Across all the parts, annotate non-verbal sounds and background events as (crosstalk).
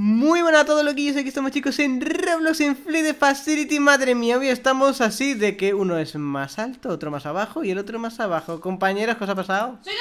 Muy buenas a todos guillos. aquí estamos chicos en Roblox en de Facility Madre mía, hoy estamos así de que uno es más alto, otro más abajo y el otro más abajo Compañeros, ¿qué os ha pasado? ¡Soy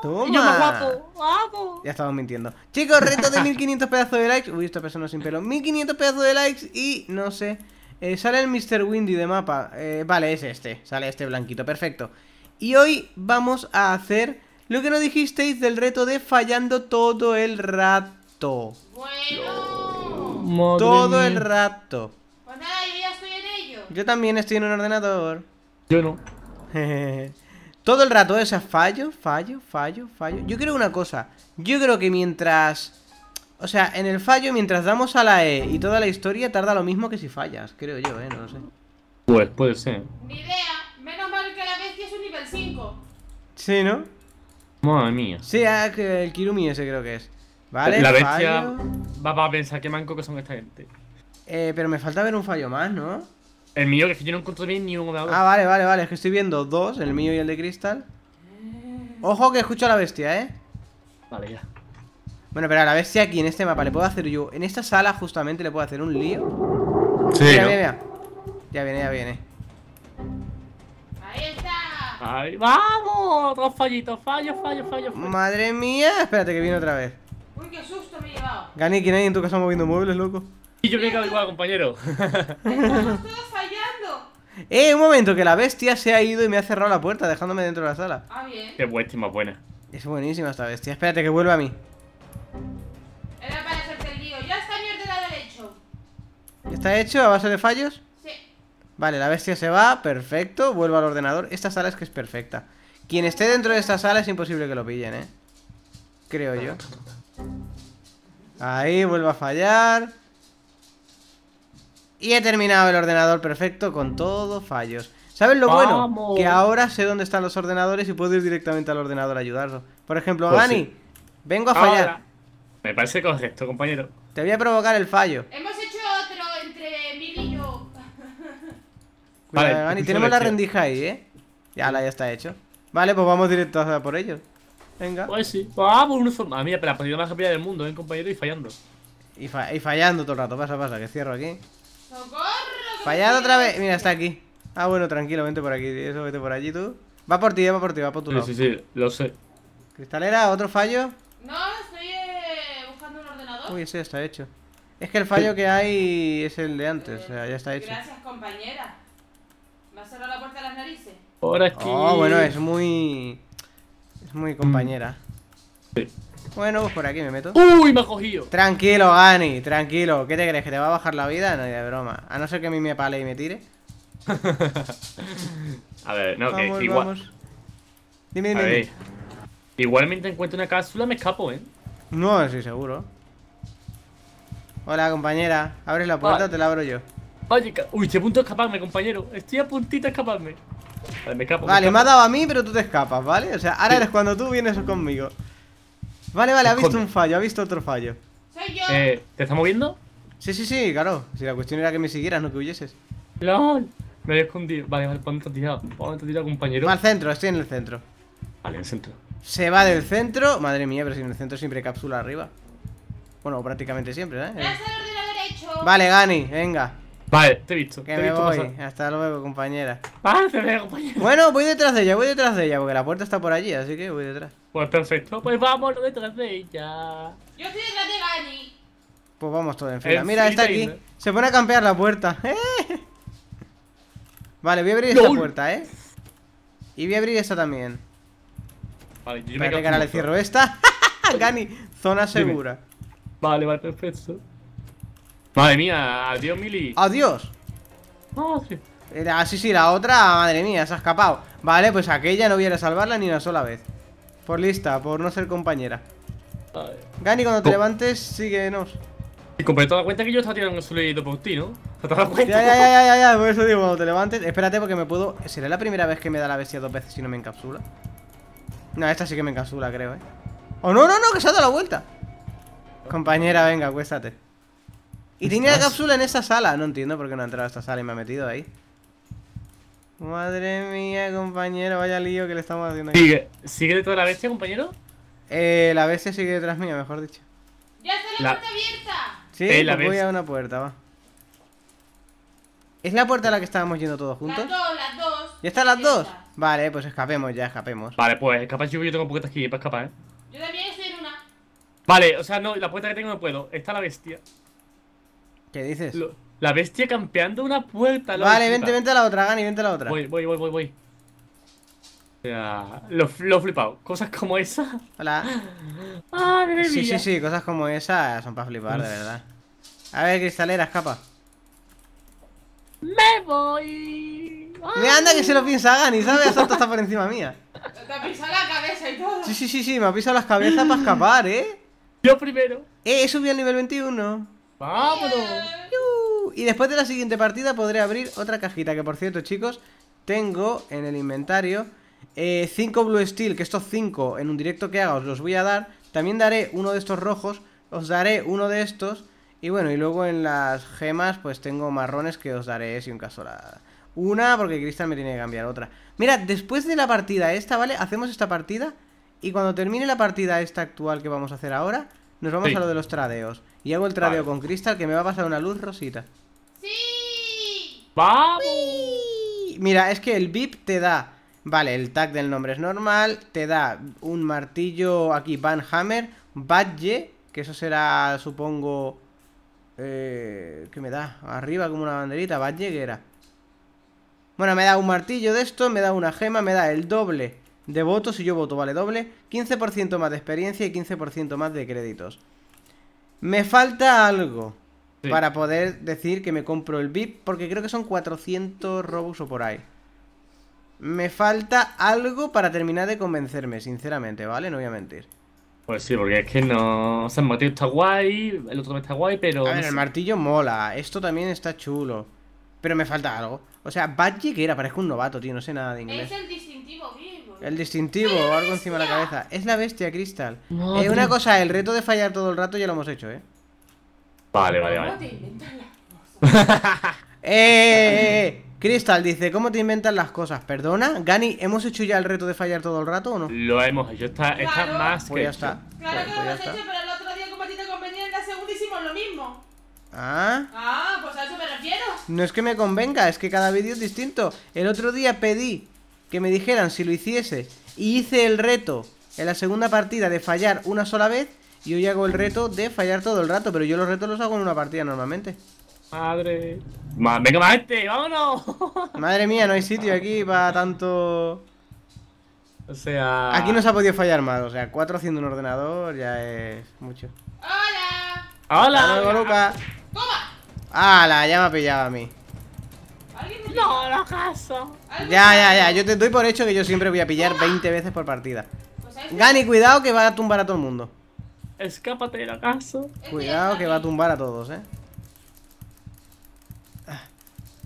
Toma. Yo guapo, guapo. Ya estamos mintiendo. Chicos, reto de 1500 pedazos de likes. Uy, esta persona sin pelo. 1500 pedazos de likes y no sé. Eh, sale el Mr. Windy de mapa. Eh, vale, es este. Sale este blanquito. Perfecto. Y hoy vamos a hacer lo que nos dijisteis del reto de fallando todo el rato. Bueno. Todo el rato. Pues nada, yo ya estoy en ello. Yo también estoy en un ordenador. Yo no. (laughs) Todo el rato, o sea, fallo, fallo, fallo, fallo. Yo creo una cosa. Yo creo que mientras... O sea, en el fallo, mientras damos a la E y toda la historia, tarda lo mismo que si fallas, creo yo, ¿eh? No lo sé. Pues puede ser. Mi idea. Menos mal que la bestia es un nivel 5. Sí, ¿no? Madre mía. Sí, ah, el Kirumi ese creo que es. Vale, La bestia va, a pensar que manco que son esta gente. Eh, pero me falta ver un fallo más, ¿no? El mío, que es que yo no encuentro bien ni uno de Ah, vale, vale, vale. Es que estoy viendo dos, el mío y el de cristal. Ojo que escucho a la bestia, ¿eh? Vale, ya. Bueno, pero a la bestia aquí en este mapa le puedo hacer yo. En esta sala justamente le puedo hacer un lío. Sí. Mira, mira, mira. Ya viene, ya viene. Ahí está. vamos, dos fallitos, fallo, fallo, fallo, fallo. Madre mía, espérate que viene otra vez. Uy, qué susto me he llevado. Gani, ¿quién hay en tu casa moviendo muebles, loco. Y yo me he quedado igual, compañero. Estamos (laughs) fallando. Eh, un momento, que la bestia se ha ido y me ha cerrado la puerta, dejándome dentro de la sala. Ah, bien. Qué buenísima buena. Es buenísima esta bestia. Espérate que vuelva a mí. Era para hacerte el Ya está de la hecho. ¿Está hecho a base de fallos? Sí. Vale, la bestia se va, perfecto. Vuelvo al ordenador. Esta sala es que es perfecta. Quien esté dentro de esta sala es imposible que lo pillen, ¿eh? Creo yo. Ahí, vuelvo a fallar. Y he terminado el ordenador perfecto con todos fallos. ¿Sabes lo bueno? Que ahora sé dónde están los ordenadores y puedo ir directamente al ordenador a ayudarlo. Por ejemplo, pues Ani, vengo a fallar. Me parece correcto, compañero. Te voy a provocar el fallo. Hemos hecho otro entre mí y yo. vale, tenemos la rendija ahí, ¿eh? Ya la ya está hecho. Vale, pues vamos directo a por ellos. Venga. Pues sí. Vamos, un zombie. Ah, mira, pero la partida más rápida del mundo, ¿eh, compañero? Y fallando. Y, fallando todo el rato. Pasa, pasa, que cierro aquí. ¡Socorro! Fallado otra vez. Mira, está aquí. Ah, bueno, tranquilo, vente por aquí. Eso, vete por allí tú. Va por ti, eh, va por ti, va por tu sí, lado. Sí, sí, lo sé. Cristalera, otro fallo. No, estoy eh, buscando un ordenador. Uy, ese está hecho. Es que el fallo que hay es el de antes, o sea, ya está hecho. Gracias, compañera. ¿Me has cerrado la puerta de las narices? Por aquí. Oh, bueno, es muy muy compañera. Mm. Bueno, pues por aquí me meto. ¡Uy, me ha cogido! Tranquilo, Ani, tranquilo. ¿Qué te crees? ¿Que te va a bajar la vida? No, de broma. A no ser que a mí me pale y me tire. (laughs) a ver, no, que igual. Dime, dime. Igualmente encuentro una cápsula, me escapo, ¿eh? No, sí, seguro. Hola, compañera. ¿Abres la puerta o ah. te la abro yo? uy, estoy a punto de escaparme, compañero. Estoy a puntito de escaparme. Vale, me Vale, me, ha dado a mí, pero tú te escapas, ¿vale? O sea, ahora eres cuando tú vienes conmigo. Vale, vale, ha visto un fallo, ha visto otro fallo. Soy yo. Eh, ¿Te está moviendo? Sí, sí, sí, claro. Si la cuestión era que me siguieras, no que huyeses. ¡Lol! Me había escondido. Vale, vale, ¿para dónde tirar, tirado? compañero? Va al centro, estoy en el centro. Vale, en el centro. Se va del centro. Madre mía, pero si en el centro siempre hay cápsula arriba. Bueno, prácticamente siempre, ¿eh? Vale, Gani, venga. Vale, te he visto. Que te me visto voy. Hasta luego, ah, compañera. Bueno, voy detrás de ella, voy detrás de ella, porque la puerta está por allí, así que voy detrás. Pues perfecto, pues vamos detrás de ella. Yo estoy detrás de Gani. Pues vamos todos en fila. Mira, está aquí. Se pone a campear la puerta. (laughs) vale, voy a abrir esta puerta, ¿eh? Y voy a abrir esta también. Vale, yo me que ahora le cierro esta. (laughs) Gani, zona segura. Vale, va, perfecto. Madre mía, adiós, Mili. Adiós. Ah, sí, sí, la otra, madre mía, se ha escapado. Vale, pues aquella no voy a salvarla ni una sola vez. Por lista, por no ser compañera. Gani, cuando te levantes, síguenos. Y compré toda la cuenta que yo estaba tirando un solidito por ti, ¿no? ¿Te has cuenta? Ya, ya, ya, ya, por eso digo, cuando te levantes. Espérate, porque me puedo. ¿Será la primera vez que me da la bestia dos veces si no me encapsula? No, esta sí que me encapsula, creo, ¿eh? ¡Oh, no, no, no! ¡Que se ha dado la vuelta! Compañera, venga, acuéstate. Y tenía la cápsula en esa sala. No entiendo por qué no ha entrado a esta sala y me ha metido ahí. Madre mía, compañero, vaya lío que le estamos haciendo aquí. ¿Sigue, ¿sigue de toda la bestia, compañero? Eh, la bestia sigue detrás mía, mejor dicho. ¡Ya está la, puerta abierta! Sí, eh, pues voy a una puerta, va. ¿Es la puerta a la que estábamos yendo todos juntos? Las dos, las dos. ¿Ya están las dos? Vale, pues escapemos, ya escapemos. Vale, pues capaz yo, tengo poquitas aquí para escapar, ¿eh? Yo también estoy en una. Vale, o sea, no, la puerta que tengo no puedo. Está la bestia. ¿Qué dices? la bestia campeando una puerta. La vale, vente, vente a la otra, Gani, vente a la otra. Voy, voy, voy, voy, voy. lo, he flipado. Cosas como esa. Hola. (laughs) sí, sí, sí, cosas como esas son para flipar, de verdad. A ver, cristalera, escapa. ¡Me voy! Me anda que se lo piensa Gani, ¿sabes? Salto está por encima mía. Te ha pisado la cabeza y todo. Sí, sí, sí, sí, me ha pisado las cabezas para escapar, ¿eh? Yo primero. Eh, he subido al nivel 21. ¡Vámonos! Y después de la siguiente partida podré abrir otra cajita Que por cierto chicos, tengo en el inventario 5 eh, Blue Steel, que estos 5 en un directo que haga os los voy a dar También daré uno de estos rojos, os daré uno de estos Y bueno, y luego en las gemas pues tengo marrones que os daré si un caso la... Una, porque Cristal me tiene que cambiar otra Mira, después de la partida esta, ¿vale? Hacemos esta partida y cuando termine la partida esta actual que vamos a hacer ahora nos vamos a lo de los tradeos. Y hago el tradeo con cristal, que me va a pasar una luz rosita. ¡Sí! ¡Vamos! Mira, es que el VIP te da... Vale, el tag del nombre es normal. Te da un martillo aquí, Van Hammer. Badge, que eso será, supongo... Eh, ¿Qué me da? Arriba como una banderita. Badge, que era? Bueno, me da un martillo de esto, me da una gema, me da el doble de votos, si yo voto vale doble, 15% más de experiencia y 15% más de créditos. Me falta algo para poder decir que me compro el VIP, porque creo que son 400 Robux o por ahí. Me falta algo para terminar de convencerme, sinceramente, ¿vale? No voy a mentir. Pues sí, porque es que no... O sea, el martillo está guay, el otro está guay, pero... A ver, el martillo mola, esto también está chulo. Pero me falta algo. O sea, Badge que era, parece un novato, tío, no sé nada de inglés. Es el distintivo, tío. El distintivo, o algo encima de la cabeza. Es la bestia, Crystal. una cosa, el reto de fallar todo el rato ya lo hemos hecho, ¿eh? Vale, vale, vale. Cristal, (laughs) eh, eh, eh, ¡Eh! Crystal dice, ¿cómo te inventas las cosas? ¿Perdona? Gani, ¿hemos hecho ya el reto de fallar todo el rato o no? Lo hemos hecho, pues está, está más que está. Claro que lo pues hemos hecho, pero el otro día como a ti te en segunda hicimos lo mismo. Ah. Ah, pues a eso me refiero. No es que me convenga, es que cada vídeo es distinto. El otro día pedí que me dijeran si lo hiciese y hice el reto en la segunda partida de fallar una sola vez y hoy hago el reto de fallar todo el rato, pero yo los retos los hago en una partida normalmente. Madre. venga, maestre, vámonos. (laughs) Madre mía, no hay sitio aquí para tanto. O sea. Aquí no se ha podido fallar más. O sea, cuatro haciendo un ordenador ya es mucho. ¡Hola! ¡Hola! ¡Hola, Luca! ¡Toma! ¡Hala! Ya me ha pillado a mí. No, no caso. Ya, ya, ya. Yo te doy por hecho que yo siempre voy a pillar 20 veces por partida. Pues Gani, cuidado que va a tumbar a todo el mundo. Escápate no acaso. Cuidado que va a tumbar a todos, eh.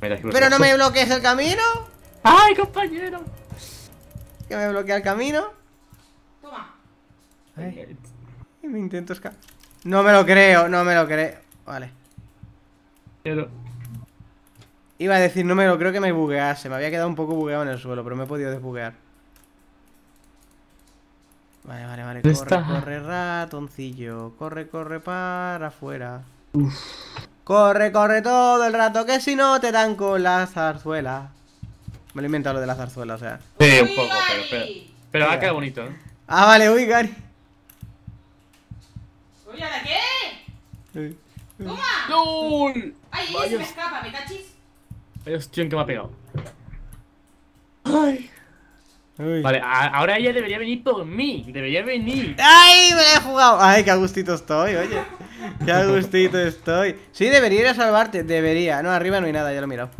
Pero no me bloquees el camino. ¡Ay, compañero! Que me bloquea el camino. Toma. me intento escapar. No me lo creo, no me lo creo. Vale. Pero... Iba a decir no me lo creo que me buguease. Me había quedado un poco bugueado en el suelo, pero me he podido desbuguear. Vale, vale, vale. Corre, corre, ratoncillo. Corre, corre para afuera. Corre, corre todo el rato, que si no te dan con la zarzuela. Me lo he inventado lo de la zarzuela, o sea. Sí, un poco, pero, pero, va a quedar bonito, ¿eh? Ah, vale, uy, Gary. ¿Uy, ahora qué? ¡Toma! ¡Ay, se me escapa, me cachis! Vaya hostión qué me ha pegado. Ay. Vale, ahora ella debería venir por mí. Debería venir. ¡Ay! Me la he jugado. ¡Ay, qué agustito estoy, oye! ¡Qué agustito (laughs) estoy! Sí, debería ir a salvarte. Debería. No, arriba no hay nada, ya lo he mirado.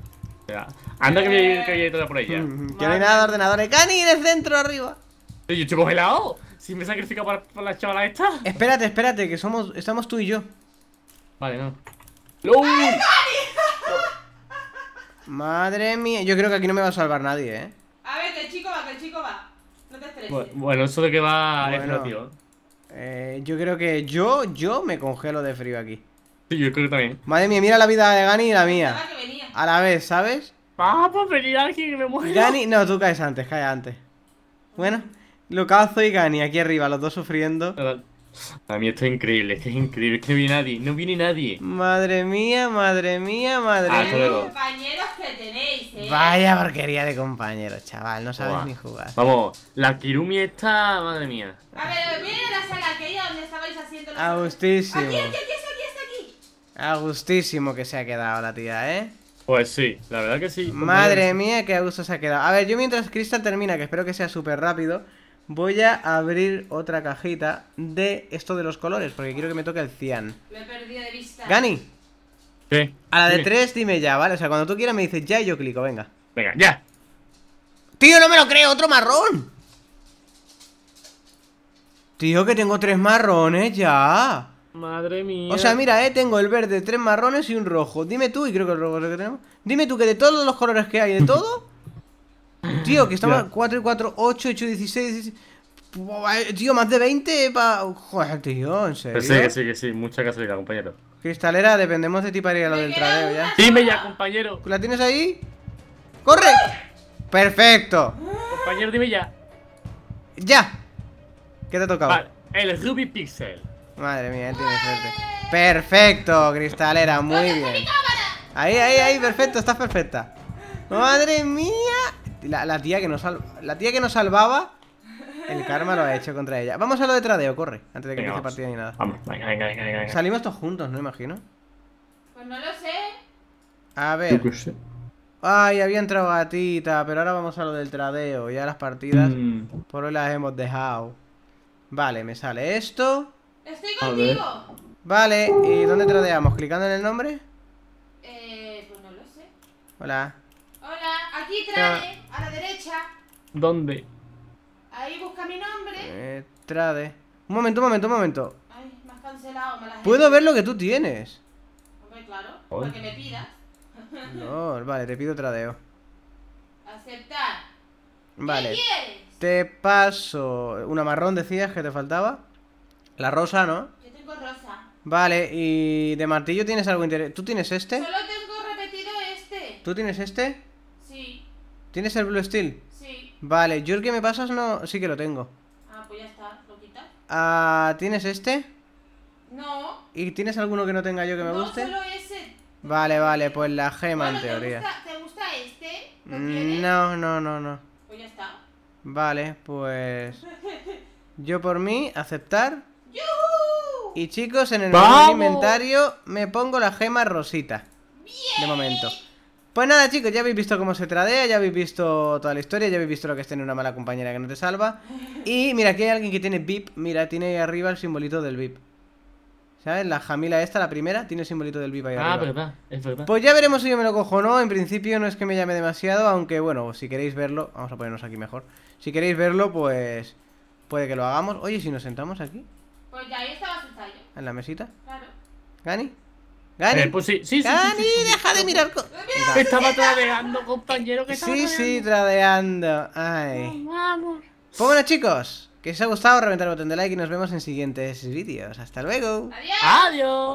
Ya. Anda que voy, a ir toda por ella. Mm, que no hay nada de ordenadores. ¡Eh, ¡Cani, desde dentro, centro, arriba! Yo estoy congelado. Si me sacrifico sacrificado por la chavala esta. Espérate, espérate, que somos estamos tú y yo. Vale, no. ¡No! Madre mía, yo creo que aquí no me va a salvar nadie, ¿eh? A ver, que el chico va, que el chico va. No te estreses. Bueno, eso de que va bueno, es tío. Eh, yo creo que yo, yo me congelo de frío aquí. Sí, yo creo que también. Madre mía, mira la vida de Gani y la mía. A la vez, ¿sabes? Vamos, venir alguien que me muera. Gani, no, tú caes antes, caes antes. Bueno, Locazo y Gani aquí arriba, los dos sufriendo. A mí esto es increíble, es increíble, que no viene nadie, no viene nadie. Madre mía, madre mía, madre mía. ¿eh? Vaya porquería de compañeros, chaval, no sabes ni jugar. Vamos, la Kirumi está, madre mía. A ver, viene la sala aquella donde estabais haciendo Agustísimo. Aquí, aquí, aquí, aquí, Agustísimo que se ha quedado la tía, eh. Pues sí, la verdad que sí. Madre mía, qué a gusto se ha quedado. A ver, yo mientras Crystal termina, que espero que sea súper rápido. Voy a abrir otra cajita de esto de los colores, porque quiero que me toque el cian. Lo he perdido de vista. ¡Gani! A la de tres dime ya, ¿vale? O sea, cuando tú quieras me dices ya y yo clico, venga. Venga, ya. ¡Tío, no me lo creo! ¡Otro marrón! Tío, que tengo tres marrones ya. Madre mía. O sea, mira, eh, tengo el verde, tres marrones y un rojo. Dime tú, y creo que el rojo es lo que tenemos. Dime tú que de todos los colores que hay, de todo, (laughs) Tío, que estaba 4, 4, 8, 8, 16, 16. Tío, más de 20 para. Joder, tío, en serio. sí, sí, sí, mucha casualidad, compañero. Cristalera, dependemos de ti para ir a lo del tradeo ya. Dime ya, compañero. ¿La tienes ahí? ¡Corre! ¡Perfecto! Compañero, dime ya. ¡Ya! ¿Qué te ha tocado? Vale, el Ruby Pixel. Madre mía, él tiene suerte. Perfecto, cristalera, muy bien. Ahí, ahí, ahí, perfecto, estás perfecta. Madre mía, la, tía que nos la tía que nos salvaba, el karma lo ha hecho contra ella. Vamos a lo de tradeo, corre, antes de que empiece partida ni nada. Salimos todos juntos, ¿no? Imagino. Pues no lo sé. A ver. Ay, había entrado gatita, pero ahora vamos a lo del tradeo. Ya las partidas mm. por hoy las hemos dejado. Vale, me sale esto. Estoy contigo. Vale, ¿y dónde tradeamos? ¿Clicando en el nombre? Eh, pues no lo sé. Hola. Aquí trade, a la derecha. ¿Dónde? Ahí busca mi nombre. Eh, trade. Un momento, un momento, un momento. Ay, me has cancelado, me la Puedo ver lo que tú tienes. Hombre, claro, para que me pidas. no, vale, te pido tradeo. Aceptar. Vale. ¿Qué quieres? Te paso. Una marrón decías que te faltaba. La rosa, ¿no? Yo tengo rosa. Vale, y de martillo tienes algo interesante. ¿Tú tienes este? Solo tengo repetido este. ¿Tú tienes este? ¿Tienes el Blue Steel? Sí. Vale, yo que me pasas no... Sí que lo tengo. Ah, pues ya está. ¿Lo quitas? Ah, ¿tienes este? No. ¿Y tienes alguno que no tenga yo que me guste? solo ese. Vale, vale, pues la gema en teoría. ¿te gusta, este? Mm, no, no, no, no. Pues ya está. Vale, pues... (laughs) yo por mí, aceptar. ¡Yuhu! Y chicos, en el inventario me pongo la gema rosita. ¡Bien! De momento. Pues nada chicos, ya habéis visto cómo se tradea, ya habéis visto toda la historia, ya habéis visto lo que es tener una mala compañera que no te salva Y mira, aquí hay alguien que tiene VIP, mira, tiene ahí arriba el simbolito del VIP ¿Sabes? La jamila esta, la primera, tiene el simbolito del VIP ahí ah, arriba Ah, es verdad Pues ya veremos si yo me lo cojo o no, en principio no es que me llame demasiado Aunque bueno, si queréis verlo, vamos a ponernos aquí mejor Si queréis verlo, pues puede que lo hagamos Oye, si nos sentamos aquí Pues ya ahí estaba En la mesita Claro ¿Gani? Gani, eh, pues sí, sí, deja de mirar. Mira, Estaba tradeando, compañero. Que sí, sí, tradeando. Ay. Vamos. Pues bueno, chicos, que os ha gustado, reventar el botón de like y nos vemos en siguientes vídeos. Hasta luego. Adiós. Adiós.